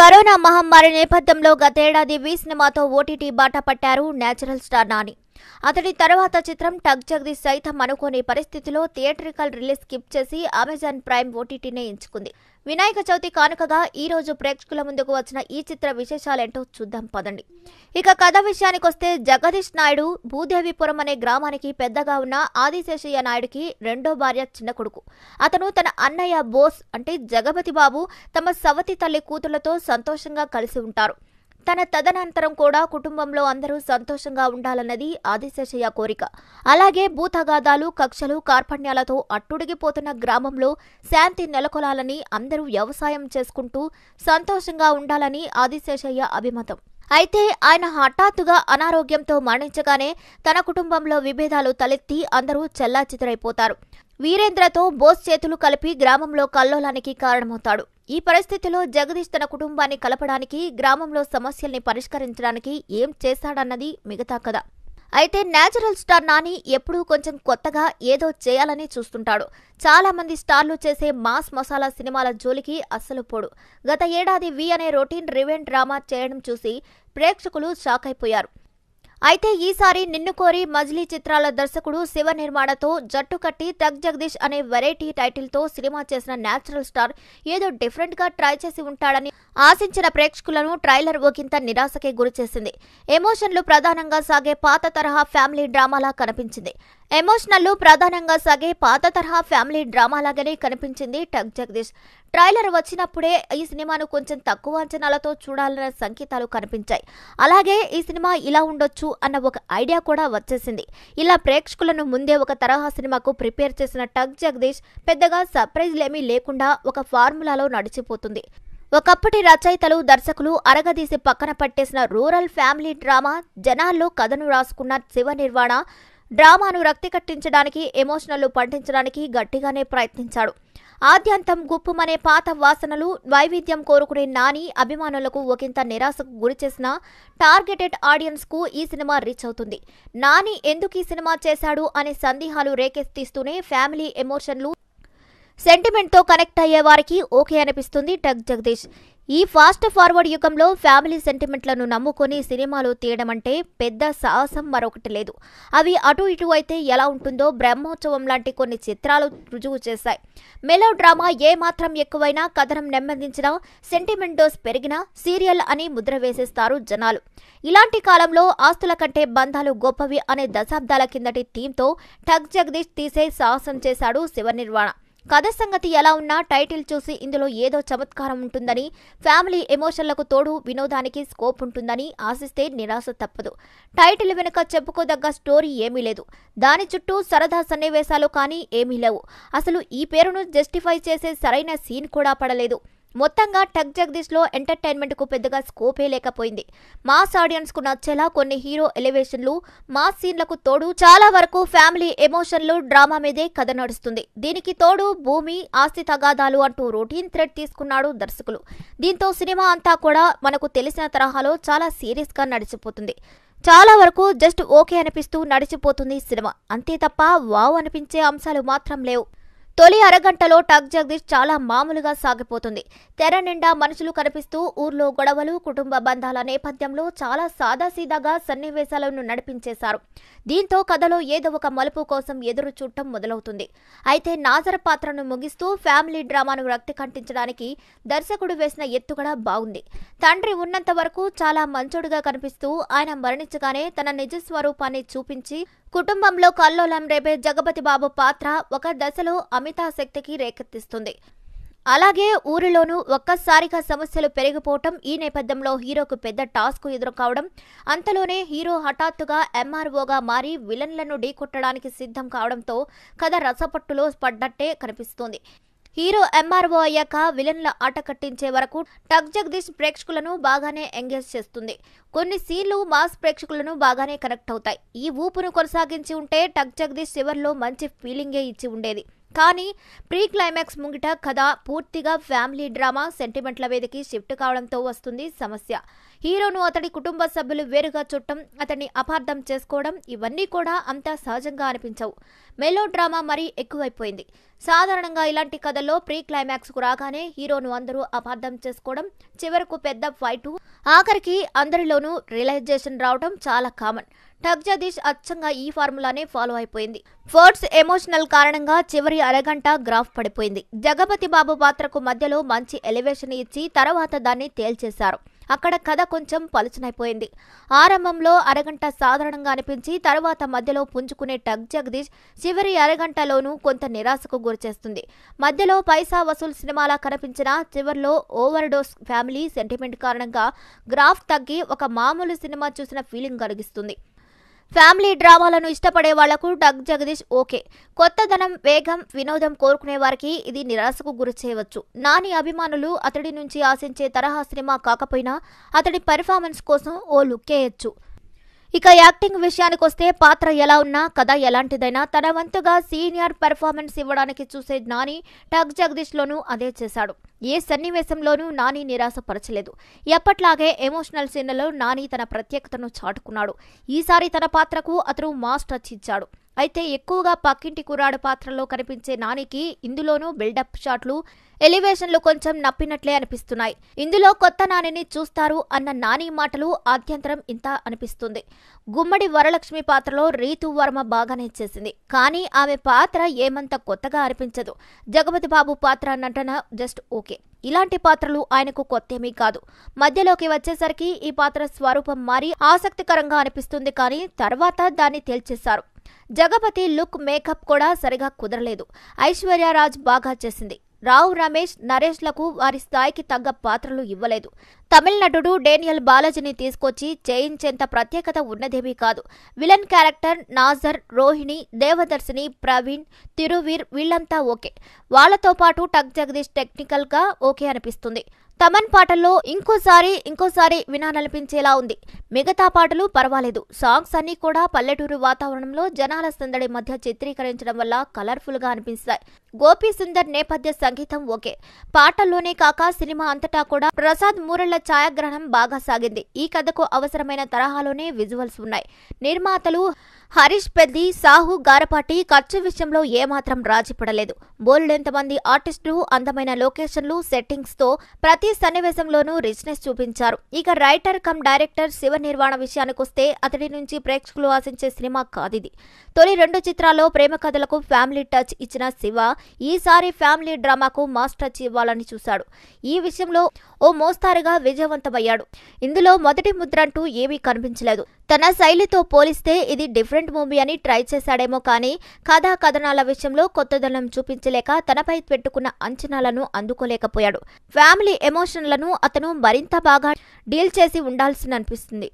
corona మహమ్మారి నేపథ్యంలో గతేడాది వి సినిమాతో ఓటీటీ బాట పట్టారు నేచురల్ స్టార్ నాని అతడి తర్వాత చిత్రం టగ్ జగదీష్ సైతం అనుకోని పరిస్థితిలో థియేట్రికల్ రిలీజ్ స్కిప్ చేసి అమెజాన్ ప్రైమ్ ఓటీటీనే ఎంచుకుంది వినాయక చవితి కానుకగా ఈ రోజు ప్రేక్షకుల ముందుకు వచ్చిన ఈ చిత్ర విశేషాలేంటో చూద్దాం పదండి ఇక కథ విషయానికొస్తే జగదీష్ నాయుడు భూదేవిపురం అనే గ్రామానికి పెద్దగా ఉన్న ఆదిశేషయ్య నాయుడికి రెండో భార్య చిన్న కొడుకు అతను తన అన్నయ్య బోస్ అంటే జగపతి బాబు తమ సవతి తల్లి కూతుళ్లతో సంతోషంగా కలిసి ఉంటారు తన తదనంతరం కూడా కుటుంబంలో అందరూ సంతోషంగా ఉండాలన్నది ఆదిశేషయ్య కోరిక అలాగే భూతగాదాలు కక్షలు కార్పణ్యాలతో అట్టుడిగిపోతున్న గ్రామంలో శాంతి నెలకొలాలని అందరూ వ్యవసాయం చేసుకుంటూ సంతోషంగా ఉండాలని ఆదిశేషయ్య అభిమతం అయితే ఆయన హఠాత్తుగా అనారోగ్యంతో మరణించగానే తన కుటుంబంలో విభేదాలు తలెత్తి అందరూ చెల్లాచెదరైపోతారు వీరేంద్రతో బోస్ చేతులు కలిపి గ్రామంలో కల్లోలానికి కారణమవుతాడు ఈ పరిస్థితిలో జగదీష్ తన కుటుంబాన్ని కలపడానికి గ్రామంలో సమస్యల్ని పరిష్కరించడానికి ఏం చేశాడన్నది మిగతా కథ అయితే న్యాచురల్ స్టార్ నాని ఎప్పుడూ కొంచెం కొత్తగా ఏదో చేయాలని చూస్తుంటాడు చాలా మంది స్టార్లు చేసే మాస్ మసాలా సినిమాల జోలికి అస్సలు పోడు గత ఏడాది వి అనే రొటీన్ రివెంట్ డ్రామా చేయడం చూసి ప్రేక్షకులు షాక్ అయిపోయారు అయితే ఈసారి నిన్ను కోరి మజిలీ చిత్రాల దర్శకుడు శివ నిర్మాణతో జట్టు కట్టి తగ్ జగదీష్ అనే వెరైటీ టైటిల్తో సినిమా చేసిన న్యాచురల్ స్టార్ ఏదో డిఫరెంట్ గా ట్రై చేసి ఉంటాడని ఆశించిన ప్రేక్షకులను ట్రైలర్ ఒకంత నిరాశకే గురిచేసింది ఎమోషన్లు ప్రధానంగా సాగే పాత తరహా ఫ్యామిలీ డ్రామాలా కనిపించింది ఎమోషనల్ ప్రధానంగా సాగే పాత తరహా ఫ్యామిలీ డ్రామా లాగానే కనిపించింది టగ్ జగదీష్ ట్రైలర్ వచ్చినప్పుడే ఈ సినిమాను కొంచెం తక్కువ అంచనాలతో చూడాలన్న సంకేతాలు కనిపించాయి అలాగే ఈ సినిమా ఇలా ఉండొచ్చు అన్న ఒక ఐడియా కూడా వచ్చేసింది ఇలా ప్రేక్షకులను ముందే ఒక తరహా సినిమాకు ప్రిపేర్ చేసిన టగ్ జగదీష్ పెద్దగా సర్ప్రైజ్లేమీ లేకుండా ఒక ఫార్ములాలో నడిచిపోతుంది ఒకప్పటి రచయితలు దర్శకులు అరగదీసి పక్కన పట్టేసిన రూరల్ ఫ్యామిలీ డ్రామా జనాల్లో కథను రాసుకున్న శివ నిర్వాణ డ్రామాను రక్తి కట్టించడానికి ఎమోషనల్ పండించడానికి గట్టిగానే ప్రయత్నించాడు ఆద్యంతం గుప్పుమనే పాత వాసనలు వైవిధ్యం కోరుకునే నాని అభిమానులకు ఒకంత నిరాశకు గురిచేసిన టార్గెటెడ్ ఆడియన్స్కు ఈ సినిమా రీచ్ అవుతుంది నాని ఎందుకు ఈ సినిమా చేశాడు అనే సందేహాలు రేకెత్తిస్తూనే ఫ్యామిలీ ఎమోషన్లు సెంటిమెంట్తో కనెక్ట్ అయ్యే వారికి ఓకే అనిపిస్తుంది టగ్ జగదీష్ ఈ ఫాస్ట్ ఫార్వర్డ్ యుగంలో ఫ్యామిలీ సెంటిమెంట్లను నమ్ముకొని సినిమాలు తీయడం అంటే పెద్ద సాహసం మరొకటి లేదు అవి అటు ఇటు అయితే ఎలా ఉంటుందో బ్రహ్మోత్సవం లాంటి కొన్ని చిత్రాలు రుజువు చేశాయి మెలో డ్రామా ఏమాత్రం ఎక్కువైనా కథనం నెమ్మదించినా సెంటిమెంట్ డోస్ పెరిగినా సీరియల్ అని ముద్ర వేసేస్తారు జనాలు ఇలాంటి కాలంలో ఆస్తుల కంటే బంధాలు గొప్పవి అనే దశాబ్దాల కిందటి థీమ్తో ఠగ్ జగదీష్ తీసే సాహసం చేశాడు శివనిర్వాణ కథ సంగతి ఎలా ఉన్నా టైటిల్ చూసి ఇందులో ఏదో చమత్కారం ఉంటుందని ఫ్యామిలీ ఎమోషన్లకు తోడు వినోదానికి స్కోప్ ఉంటుందని ఆశిస్తే నిరాశ తప్పదు టైటిల్ వెనుక చెప్పుకోదగ్గ స్టోరీ ఏమీ లేదు దాని చుట్టూ సరదా సన్నివేశాలు కానీ ఏమీ లేవు అసలు ఈ పేరును జస్టిఫై చేసే సరైన సీన్ కూడా పడలేదు మొత్తంగా టక్ జగదీష్లో ఎంటర్టైన్మెంట్కు పెద్దగా స్కోపే లేకపోయింది మాస్ ఆడియన్స్కు నచ్చేలా కొన్ని హీరో ఎలివేషన్లు మాస్ సీన్లకు తోడు చాలా వరకు ఫ్యామిలీ ఎమోషన్లు డ్రామా మీదే కథ నడుస్తుంది దీనికి తోడు భూమి ఆస్తి తగాదాలు అంటూ రొటీన్ థ్రెడ్ తీసుకున్నాడు దర్శకులు దీంతో సినిమా అంతా కూడా మనకు తెలిసిన తరహాలో చాలా సీరియస్గా నడిచిపోతుంది చాలా వరకు జస్ట్ ఓకే అనిపిస్తూ నడిచిపోతుంది సినిమా అంతే తప్ప వావ్ అనిపించే అంశాలు మాత్రం లేవు తొలి అరగంటలో టక్ జగదీష్ చాలా మామూలుగా సాగిపోతుంది తెర నిండా మనుషులు కనిపిస్తూ ఊర్లో గొడవలు కుటుంబ బంధాల నేపథ్యంలో చాలా సాదాసీదాగా సన్నివేశాలను నడిపించేశారు దీంతో కథలో ఏదో ఒక మలుపు కోసం ఎదురు చూడటం మొదలవుతుంది అయితే నాజర్ పాత్రను ముగిస్తూ ఫ్యామిలీ డ్రామాను రక్తి కంటించడానికి దర్శకుడు వేసిన ఎత్తుగడ బాగుంది తండ్రి ఉన్నంత వరకు చాలా మంచోడుగా కనిపిస్తూ ఆయన మరణించగానే తన నిజ స్వరూపాన్ని చూపించి కుటుంబంలో కల్లోలం రేపే జగపతి బాబు పాత్ర ఒక దశలో అమితా శక్తికి రేకెత్తిస్తుంది అలాగే ఊరిలోనూ ఒక్కసారిగా సమస్యలు పెరిగిపోవటం ఈ నేపథ్యంలో హీరోకు పెద్ద టాస్క్ ఎదురు కావడం అంతలోనే హీరో హఠాత్తుగా ఎంఆర్ఓగా మారి విలన్లను ఢీకొట్టడానికి సిద్ధం కావడంతో కథ రసపట్టులో పడ్డట్టే కనిపిస్తోంది హీరో ఎంఆర్ఓ అయ్యాక విలన్ల ఆట కట్టించే వరకు టక్ జగదీష్ ప్రేక్షకులను బాగానే ఎంగేజ్ చేస్తుంది కొన్ని సీన్లు మాస్ ప్రేక్షకులను బాగానే కనెక్ట్ అవుతాయి ఈ ఊపును కొనసాగించి ఉంటే టక్ జగదీష్ చివరిలో మంచి ఫీలింగే ఇచ్చి ఉండేది కానీ ప్రీ క్లైమాక్స్ ముంగిట కథ పూర్తిగా ఫ్యామిలీ డ్రామా సెంటిమెంట్ల వేదికి షిఫ్ట్ కావడంతో వస్తుంది సమస్య హీరోను అతడి కుటుంబ సభ్యులు వేరుగా చుట్టం అతన్ని అపార్థం చేసుకోవడం ఇవన్నీ కూడా అంతా సహజంగా అనిపించవు మెలో డ్రామా మరీ ఎక్కువైపోయింది సాధారణంగా ఇలాంటి కథల్లో ప్రీ క్లైమాక్స్కు రాగానే హీరోను అందరూ అపార్థం చేసుకోవడం చివరకు పెద్ద ఫైటు ఆఖరికి అందరిలోనూ రియలైజేషన్ రావడం చాలా కామన్ జగదీష్ అచ్చంగా ఈ ఫార్ములానే ఫాలో అయిపోయింది ఫోర్స్ ఎమోషనల్ కారణంగా చివరి అరగంట గ్రాఫ్ పడిపోయింది జగపతి బాబు పాత్రకు మధ్యలో మంచి ఎలివేషన్ ఇచ్చి తర్వాత దాన్ని తేల్చేశారు అక్కడ కథ కొంచెం పలుచనైపోయింది ఆరంభంలో అరగంట సాధారణంగా అనిపించి తర్వాత మధ్యలో పుంజుకునే టగ్ జగదీష్ చివరి అరగంటలోనూ కొంత నిరాశకు గురిచేస్తుంది మధ్యలో పైసా వసూల్ సినిమాలా కనిపించిన చివరిలో ఓవర్ డోస్ ఫ్యామిలీ సెంటిమెంట్ కారణంగా గ్రాఫ్ తగ్గి ఒక మామూలు సినిమా చూసిన ఫీలింగ్ కలిగిస్తుంది ఫ్యామిలీ డ్రామాలను ఇష్టపడే వాళ్లకు డగ్ జగదీష్ ఓకే కొత్త ధనం వేగం వినోదం కోరుకునే వారికి ఇది నిరాశకు గురి చేయవచ్చు నాని అభిమానులు అతడి నుంచి ఆశించే తరహా సినిమా కాకపోయినా అతడి పెర్ఫార్మెన్స్ కోసం ఓ లుక్కేయచ్చు ఇక యాక్టింగ్ విషయానికి వస్తే పాత్ర ఎలా ఉన్నా కథ ఎలాంటిదైనా తన వంతుగా సీనియర్ పెర్ఫార్మెన్స్ ఇవ్వడానికి చూసే నాని టగ్ జగదీష్లోనూ అదే చేశాడు ఏ సన్నివేశంలోనూ నాని నిరాశపరచలేదు ఎప్పట్లాగే ఎమోషనల్ సీన్లలో నాని తన ప్రత్యేకతను చాటుకున్నాడు ఈసారి తన పాత్రకు అతను మాస్ టచ్ ఇచ్చాడు అయితే ఎక్కువగా పక్కింటి కురాడు పాత్రలో కనిపించే నానికి ఇందులోనూ బిల్డప్ షాట్లు ఎలివేషన్లు కొంచెం నప్పినట్లే అనిపిస్తున్నాయి ఇందులో కొత్త నానిని చూస్తారు అన్న నాని మాటలు ఆద్యంతరం ఇంత అనిపిస్తుంది గుమ్మడి వరలక్ష్మి పాత్రలో రీతు వర్మ బాగానే చేసింది కానీ ఆమె పాత్ర ఏమంత కొత్తగా అనిపించదు జగపతి బాబు పాత్ర నటన జస్ట్ ఓకే ఇలాంటి పాత్రలు ఆయనకు కొత్తేమీ కాదు మధ్యలోకి వచ్చేసరికి ఈ పాత్ర స్వరూపం మారి ఆసక్తికరంగా అనిపిస్తుంది కానీ తర్వాత దాన్ని తేల్చేశారు జగపతి లుక్ మేకప్ కూడా సరిగా కుదరలేదు ఐశ్వర్యరాజ్ బాగా చేసింది రావు రమేష్ నరేష్లకు వారి స్థాయికి తగ్గ పాత్రలు ఇవ్వలేదు తమిళ నటుడు డేనియల్ బాలాజీని తీసుకొచ్చి చేయించేంత ప్రత్యేకత ఉన్నదేమీ కాదు విలన్ క్యారెక్టర్ నాజర్ రోహిణి దేవదర్శిని ప్రవీణ్ తిరువీర్ వీళ్లంతా ఓకే వాళ్లతో పాటు టక్ జగదీష్ టెక్నికల్గా ఓకే అనిపిస్తుంది తమన్ పాటల్లో ఇంకోసారి ఇంకోసారి వినాలనిపించేలా ఉంది మిగతా పాటలు పర్వాలేదు సాంగ్స్ అన్నీ కూడా పల్లెటూరు వాతావరణంలో జనాల సందడి మధ్య చిత్రీకరించడం వల్ల కలర్ఫుల్గా అనిపిస్తాయి గోపీసుందర్ సుందర్ నేపథ్య సంగీతం ఓకే పాటల్లోనే కాక సినిమా అంతటా కూడా ప్రసాద్ మూరళ్ల ఛాయాగ్రహణం బాగా సాగింది ఈ కథకు అవసరమైన తరహాలోనే విజువల్స్ ఉన్నాయి నిర్మాతలు హరీష్ పెద్ది సాహు గారపాటి ఖర్చు విషయంలో ఏమాత్రం రాజీపడలేదు బోల్డెంతమంది ఆర్టిస్టులు అందమైన లొకేషన్లు సెట్టింగ్స్తో ప్రతి సన్నివేశంలోనూ రిచ్నెస్ చూపించారు ఇక writer come director Shiva Nirvana విషయానికొస్తే అతడి నుంచి ప్రేక్షకులు ఆశించే సినిమా కాదిది తొలి రెండు చిత్రాల్లో ప్రేమ కథలకు ఫ్యామిలీ టచ్ ఇచ్చిన శివ ఈసారి ఫ్యామిలీ డ్రామాకు మాస్టర్ ఇవ్వాలని చూశాడు ఈ విషయంలో ఓ మోస్తారుగా విజయవంతమయ్యాడు ఇందులో మొదటి ముద్ర అంటూ ఏమీ కనిపించలేదు తన శైలితో పోలిస్తే ఇది డిఫరెంట్ మూవీ అని ట్రై చేశాడేమో కానీ కథా కథనాల విషయంలో కొత్తదనం చూపించలేక తనపై పెట్టుకున్న అంచనాలను అందుకోలేకపోయాడు ఫ్యామిలీ ఎమోషన్లను అతను మరింత బాగా డీల్ చేసి ఉండాల్సిన అనిపిస్తుంది